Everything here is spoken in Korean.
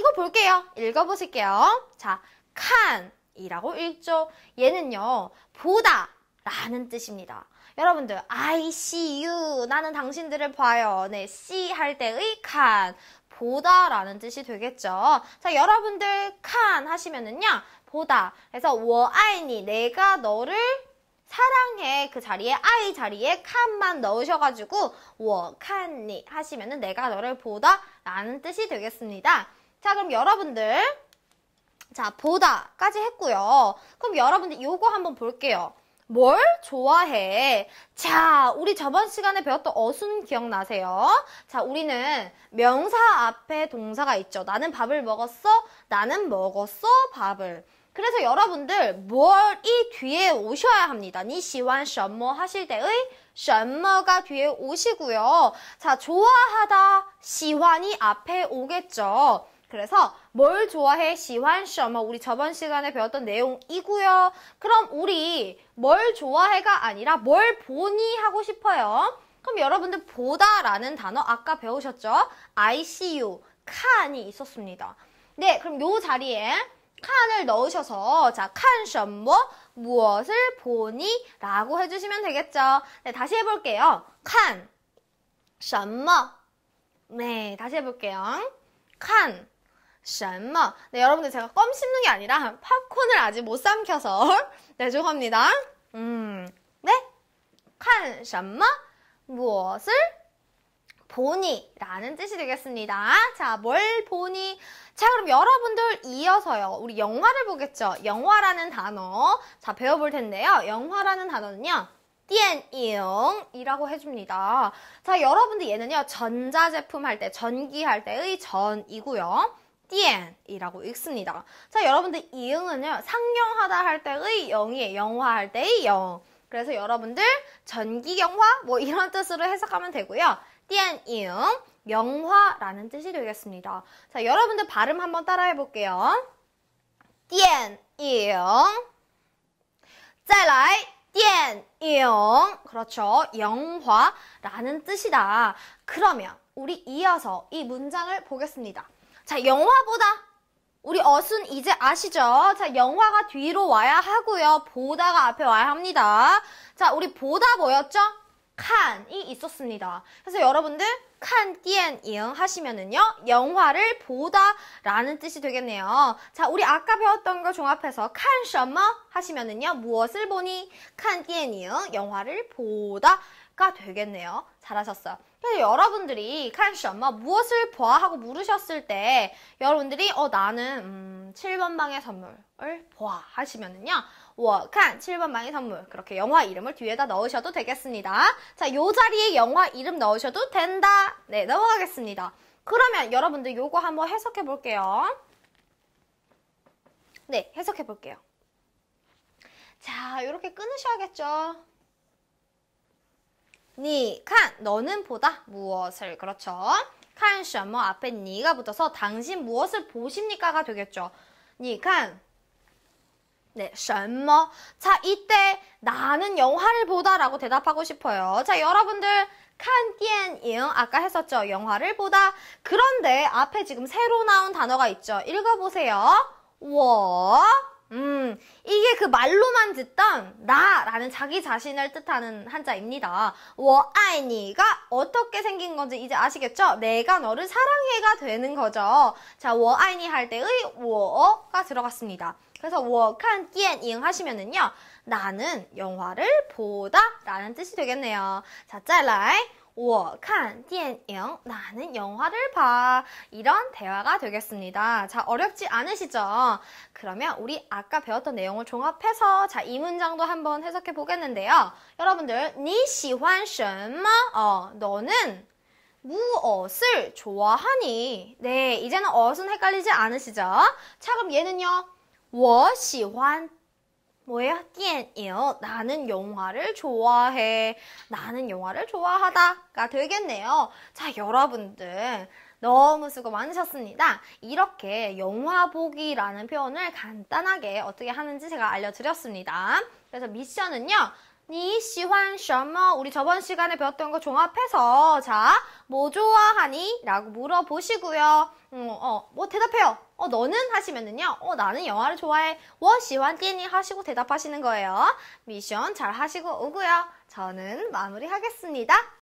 이거 볼게요. 읽어보실게요. 자, 칸이라고 읽죠. 얘는요, 보다 라는 뜻입니다. 여러분들, I see you. 나는 당신들을 봐요. 네, see 할 때의 칸. 보다 라는 뜻이 되겠죠. 자, 여러분들, 칸 하시면은요, 보다. 그래서, 我爱你. 내가 너를 사랑해 그 자리에 아이 자리에 칸만 넣으셔가지고 워칸니 하시면은 내가 너를 보다 라는 뜻이 되겠습니다. 자, 그럼 여러분들. 자, 보다까지 했고요. 그럼 여러분들 요거 한번 볼게요. 뭘 좋아해? 자, 우리 저번 시간에 배웠던 어순 기억나세요? 자, 우리는 명사 앞에 동사가 있죠. 나는 밥을 먹었어. 나는 먹었어. 밥을. 그래서 여러분들 뭘 이 뒤에 오셔야 합니다. 니시완 셔머 하실 때의 셔머가 뒤에 오시고요. 자, 좋아하다 시완이 앞에 오겠죠. 그래서 뭘 좋아해? 시환셔머 우리 저번 시간에 배웠던 내용이고요. 그럼 우리 뭘 좋아해가 아니라 뭘 보니 하고 싶어요. 그럼 여러분들 보다라는 단어 아까 배우셨죠? ICU, 칸이 있었습니다. 네, 그럼 요 자리에 칸을 넣으셔서 자, 칸셔머 무엇을 보니? 라고 해주시면 되겠죠. 네, 다시 해볼게요. 칸, 셔머 네, 다시 해볼게요. 칸, 샴마. 네, 여러분들 제가 껌 씹는 게 아니라 팝콘을 아직 못 삼켜서 네, 죄송합니다. 음, 네, 칸 샴마 무엇을 보니 라는 뜻이 되겠습니다. 자, 뭘 보니? 자, 그럼 여러분들 이어서요. 우리 영화를 보겠죠. 영화라는 단어. 자, 배워볼 텐데요. 영화라는 단어는요. 电용이라고 해줍니다. 자, 여러분들 얘는요. 전자제품 할 때, 전기 할 때의 전이고요. 띠엔이라고 읽습니다. 자, 여러분들 이응은요. 상영하다 할 때의 영이에요. 영화할 때의 영. 그래서 여러분들 전기영화 뭐 이런 뜻으로 해석하면 되고요. 띠엔이응 영화라는 뜻이 되겠습니다. 자, 여러분들 발음 한번 따라해 볼게요. 띠엔이응 再来 이응. 그렇죠. 영화라는 뜻이다. 그러면 우리 이어서 이 문장을 보겠습니다. 자, 영화보다 우리 어순 이제 아시죠? 자, 영화가 뒤로 와야 하고요. 보다가 앞에 와야 합니다. 자, 우리 보다 뭐였죠? 칸이 있었습니다. 그래서 여러분들 칸, 띠엔, 이응 하시면은요. 영화를 보다라는 뜻이 되겠네요. 자, 우리 아까 배웠던 거 종합해서 칸, 셔머 하시면은요. 무엇을 보니? 칸, 띠엔, 이응 영화를 보다가 되겠네요. 잘하셨어요. 그래서 여러분들이 칸씨 엄마 무엇을 보아 하고 물으셨을 때 여러분들이 어 나는 음, 7번 방의 선물을 보아 하시면은요. 我看 7번 방의 선물 그렇게 영화 이름을 뒤에다 넣으셔도 되겠습니다. 자, 요 자리에 영화 이름 넣으셔도 된다. 네, 넘어가겠습니다. 그러면 여러분들 요거 한번 해석해 볼게요. 네, 해석해 볼게요. 자, 이렇게 끊으셔야겠죠. 니칸 너는 보다 무엇을 그렇죠 칸什머 앞에 니가 붙어서 당신 무엇을 보십니까가 되겠죠 니 칸 네, 什머 자, 이때 나는 영화를 보다라고 대답하고 싶어요. 자, 여러분들 칸디엔잉 아까 했었죠. 영화를 보다. 그런데 앞에 지금 새로 나온 단어가 있죠. 읽어보세요. 워 음, 이게 그 말로만 듣던 나라는 자기 자신을 뜻하는 한자입니다. 我爱니가 어떻게 생긴 건지 이제 아시겠죠? 내가 너를 사랑해가 되는 거죠. 자, 我爱니 할 때의 我가 들어갔습니다. 그래서 我看电影 하시면은요. 나는 영화를 보다 라는 뜻이 되겠네요. 자, 再来我看电影. 나는 영화를 봐. 이런 대화가 되겠습니다. 자, 어렵지 않으시죠? 그러면 우리 아까 배웠던 내용을 종합해서 자, 이 문장도 한번 해석해 보겠는데요. 여러분들, 你喜欢什么? 어, 너는 무엇을 좋아하니? 네, 이제는 어순 헷갈리지 않으시죠? 자, 그럼 얘는요. 我喜欢 뭐예요? 띠엔이요. 나는 영화를 좋아해. 나는 영화를 좋아하다가 되겠네요. 자, 여러분들. 너무 수고 많으셨습니다. 이렇게 영화 보기라는 표현을 간단하게 어떻게 하는지 제가 알려드렸습니다. 그래서 미션은요. 니 시환 셔머 우리 저번 시간에 배웠던 거 종합해서 자 뭐 좋아하니? 라고 물어보시고요. 음, 어, 뭐 대답해요. 어, 너는 하시면은요. 어, 나는 영화를 좋아해. 워 시환 띠니 하시고 대답하시는 거예요. 미션 잘 하시고 오고요. 저는 마무리하겠습니다.